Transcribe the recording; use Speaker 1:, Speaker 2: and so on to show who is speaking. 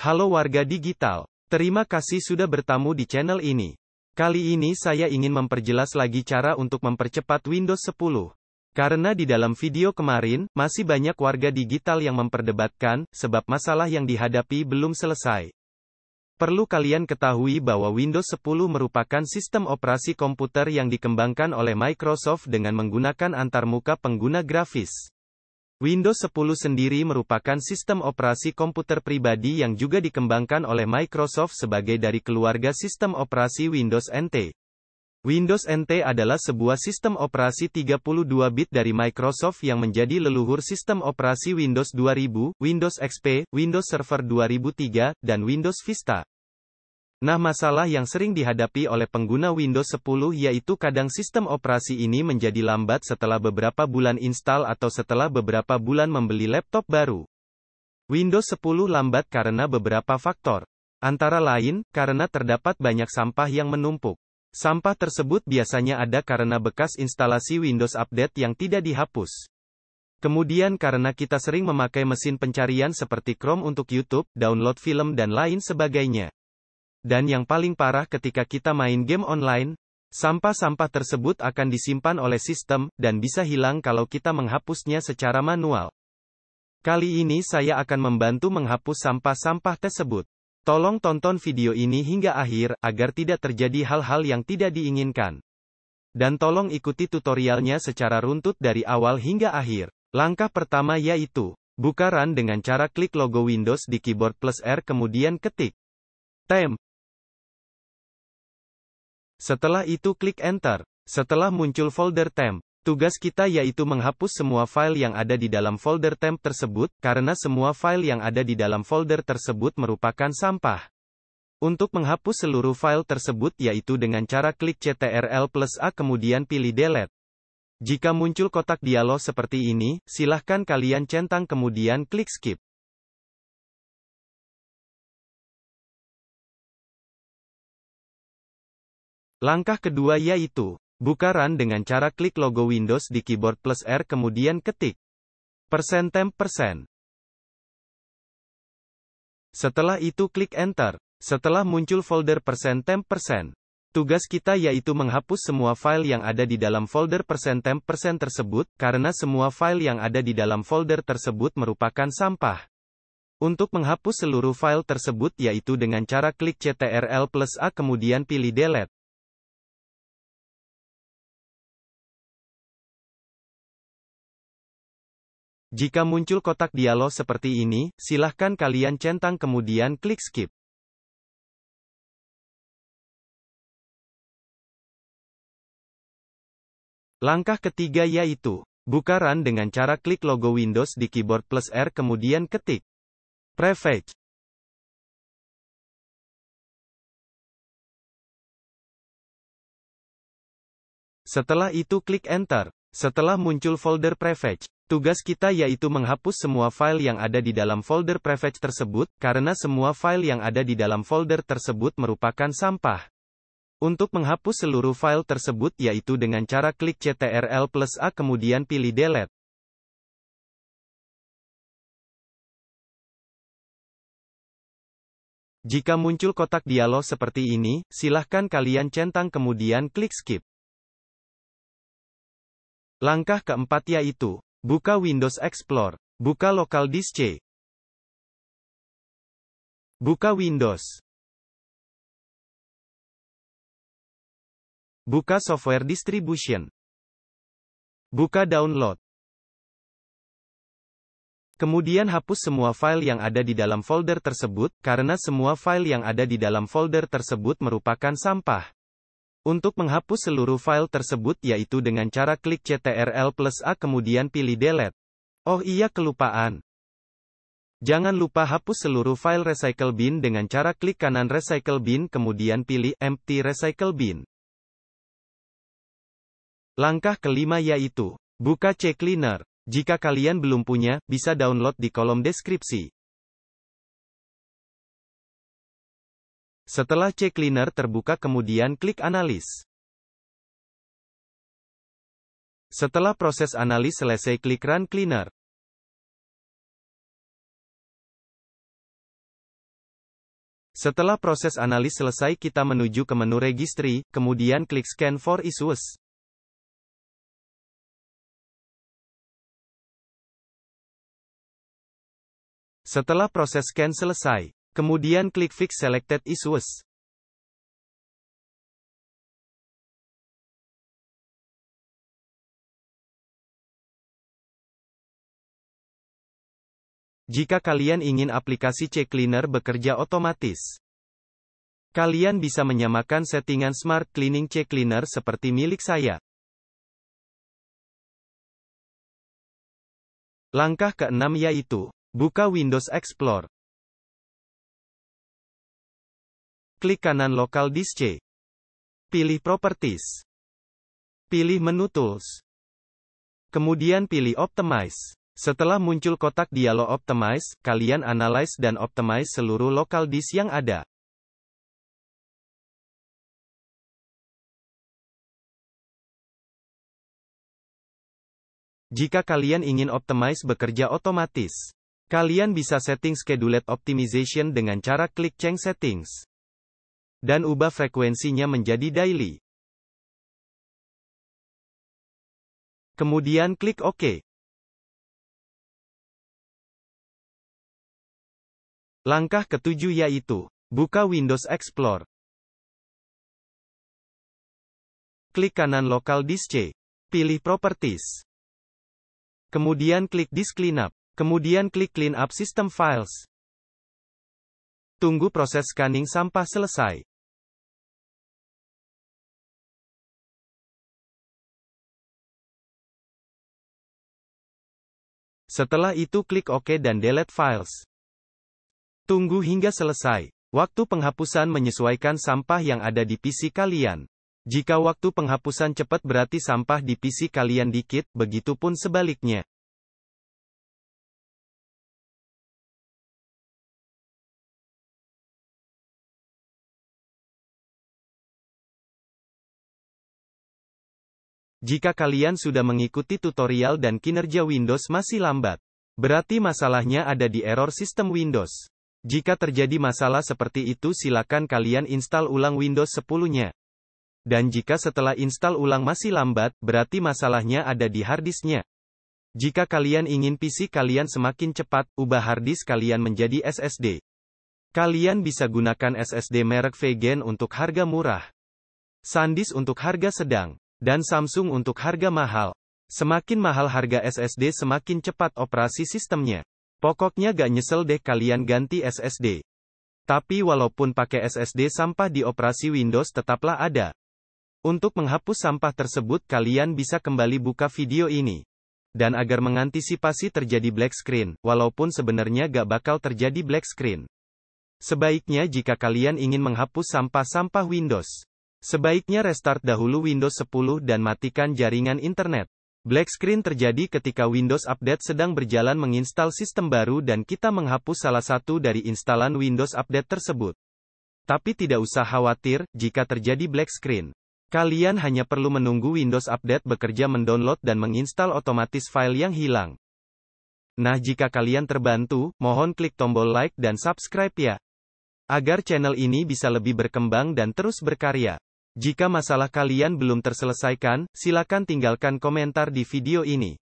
Speaker 1: Halo warga digital. Terima kasih sudah bertamu di channel ini. Kali ini saya ingin memperjelas lagi cara untuk mempercepat Windows 10. Karena di dalam video kemarin, masih banyak warga digital yang memperdebatkan, sebab masalah yang dihadapi belum selesai. Perlu kalian ketahui bahwa Windows 10 merupakan sistem operasi komputer yang dikembangkan oleh Microsoft dengan menggunakan antarmuka pengguna grafis. Windows 10 sendiri merupakan sistem operasi komputer pribadi yang juga dikembangkan oleh Microsoft sebagai dari keluarga sistem operasi Windows NT. Windows NT adalah sebuah sistem operasi 32-bit dari Microsoft yang menjadi leluhur sistem operasi Windows 2000, Windows XP, Windows Server 2003, dan Windows Vista. Nah masalah yang sering dihadapi oleh pengguna Windows 10 yaitu kadang sistem operasi ini menjadi lambat setelah beberapa bulan install atau setelah beberapa bulan membeli laptop baru. Windows 10 lambat karena beberapa faktor. Antara lain, karena terdapat banyak sampah yang menumpuk. Sampah tersebut biasanya ada karena bekas instalasi Windows Update yang tidak dihapus. Kemudian karena kita sering memakai mesin pencarian seperti Chrome untuk YouTube, download film dan lain sebagainya. Dan yang paling parah ketika kita main game online, sampah-sampah tersebut akan disimpan oleh sistem, dan bisa hilang kalau kita menghapusnya secara manual. Kali ini saya akan membantu menghapus sampah-sampah tersebut. Tolong tonton video ini hingga akhir, agar tidak terjadi hal-hal yang tidak diinginkan. Dan tolong ikuti tutorialnya secara runtut dari awal hingga akhir. Langkah pertama yaitu, buka dengan cara klik logo Windows di keyboard plus R kemudian ketik. Time, setelah itu klik Enter. Setelah muncul folder temp, tugas kita yaitu menghapus semua file yang ada di dalam folder temp tersebut, karena semua file yang ada di dalam folder tersebut merupakan sampah. Untuk menghapus seluruh file tersebut yaitu dengan cara klik CTRL plus A kemudian pilih Delete. Jika muncul kotak dialog seperti ini, silahkan kalian centang kemudian klik skip.
Speaker 2: Langkah kedua yaitu, buka run dengan cara klik logo
Speaker 3: Windows di keyboard plus R kemudian ketik persen %temp%. Persen.
Speaker 1: Setelah itu klik Enter. Setelah muncul folder persen %temp%, persen, tugas kita yaitu menghapus semua file yang ada di dalam folder persen %temp% persen tersebut, karena semua file yang ada di dalam folder tersebut merupakan sampah. Untuk menghapus seluruh file tersebut yaitu dengan cara klik CTRL plus A
Speaker 2: kemudian pilih Delete. Jika muncul kotak dialog seperti ini, silahkan kalian centang kemudian klik skip. Langkah
Speaker 3: ketiga yaitu, buka run dengan cara klik logo Windows di keyboard plus R kemudian ketik
Speaker 2: prefetch. Setelah itu klik Enter.
Speaker 1: Setelah muncul folder prefetch, Tugas kita yaitu menghapus semua file yang ada di dalam folder prefetch tersebut, karena semua file yang ada di dalam folder tersebut merupakan sampah. Untuk menghapus seluruh file tersebut yaitu dengan cara klik CTRL
Speaker 2: plus A kemudian pilih delete. Jika muncul kotak dialog seperti ini,
Speaker 3: silahkan kalian centang kemudian klik skip. Langkah keempat yaitu Buka Windows Explorer. Buka Local disk C.
Speaker 2: Buka Windows. Buka software distribution. Buka download. Kemudian hapus semua
Speaker 1: file yang ada di dalam folder tersebut, karena semua file yang ada di dalam folder tersebut merupakan sampah. Untuk menghapus seluruh file tersebut yaitu dengan cara klik CTRL plus A kemudian pilih delete. Oh iya kelupaan. Jangan lupa hapus seluruh file recycle bin dengan cara klik kanan recycle bin kemudian pilih empty recycle bin. Langkah kelima yaitu, buka C Cleaner. Jika kalian belum punya, bisa download di kolom deskripsi.
Speaker 2: Setelah Cleaner terbuka kemudian klik analis. Setelah proses analis selesai klik Run Cleaner. Setelah proses analis selesai kita menuju ke menu registry, kemudian klik Scan for Issues. Setelah proses scan selesai, Kemudian klik Fix Selected Issues. Jika kalian ingin aplikasi CCleaner cleaner bekerja otomatis, kalian bisa
Speaker 1: menyamakan settingan Smart Cleaning CCleaner cleaner seperti milik saya.
Speaker 2: Langkah keenam yaitu, buka Windows Explorer. Klik kanan Local disk C. Pilih Properties. Pilih menu Tools.
Speaker 1: Kemudian pilih Optimize. Setelah muncul kotak dialog Optimize, kalian
Speaker 2: analyze dan optimize seluruh Local disk yang ada. Jika kalian ingin optimize bekerja otomatis, kalian bisa
Speaker 1: setting schedule optimization dengan cara klik change settings dan ubah
Speaker 2: frekuensinya menjadi daily. Kemudian klik OK. Langkah ketujuh yaitu, buka Windows Explorer.
Speaker 3: Klik kanan Local disk C. Pilih Properties. Kemudian klik Disk Cleanup. Kemudian klik Clean Up System
Speaker 2: Files. Tunggu proses scanning sampah selesai. Setelah itu klik OK dan delete files.
Speaker 1: Tunggu hingga selesai. Waktu penghapusan menyesuaikan sampah yang ada di PC kalian. Jika waktu penghapusan cepat berarti sampah di PC kalian
Speaker 2: dikit, begitu pun sebaliknya. Jika kalian sudah
Speaker 1: mengikuti tutorial dan kinerja Windows masih lambat, berarti masalahnya ada di error sistem Windows. Jika terjadi masalah seperti itu silakan kalian install ulang Windows 10-nya. Dan jika setelah install ulang masih lambat, berarti masalahnya ada di harddisk-nya. Jika kalian ingin PC kalian semakin cepat, ubah harddisk kalian menjadi SSD. Kalian bisa gunakan SSD merek Vegen untuk harga murah. SanDisk untuk harga sedang dan Samsung untuk harga mahal. Semakin mahal harga SSD semakin cepat operasi sistemnya. Pokoknya gak nyesel deh kalian ganti SSD. Tapi walaupun pakai SSD sampah di operasi Windows tetaplah ada. Untuk menghapus sampah tersebut kalian bisa kembali buka video ini. Dan agar mengantisipasi terjadi black screen, walaupun sebenarnya gak bakal terjadi black screen. Sebaiknya jika kalian ingin menghapus sampah-sampah Windows, Sebaiknya restart dahulu Windows 10 dan matikan jaringan internet. Black screen terjadi ketika Windows Update sedang berjalan menginstal sistem baru dan kita menghapus salah satu dari instalan Windows Update tersebut. Tapi tidak usah khawatir, jika terjadi black screen. Kalian hanya perlu menunggu Windows Update bekerja mendownload dan menginstal otomatis file yang hilang. Nah jika kalian terbantu, mohon klik tombol like dan subscribe ya. Agar channel ini bisa lebih berkembang dan terus berkarya. Jika masalah kalian belum terselesaikan, silakan tinggalkan komentar di video ini.